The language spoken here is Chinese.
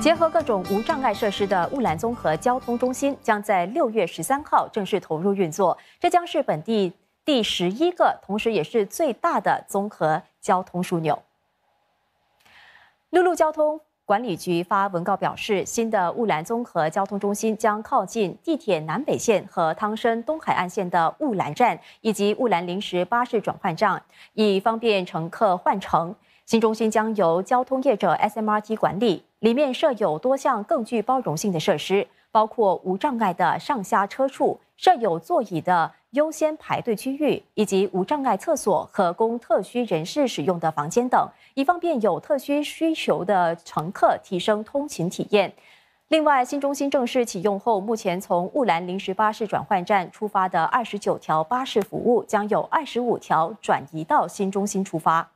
结合各种无障碍设施的雾兰综合交通中心将在六月十三号正式投入运作，这将是本地第十一个，同时也是最大的综合交通枢纽。陆路交通管理局发文告表示，新的雾兰综合交通中心将靠近地铁南北线和汤森东海岸线的雾兰站以及雾兰临时巴士转换站，以方便乘客换乘。新中心将由交通业者 SMRT 管理。里面设有多项更具包容性的设施，包括无障碍的上下车处、设有座椅的优先排队区域，以及无障碍厕所和供特需人士使用的房间等，以方便有特需需求的乘客提升通勤体验。另外，新中心正式启用后，目前从雾兰临时巴士转换站出发的二十九条巴士服务，将有二十五条转移到新中心出发。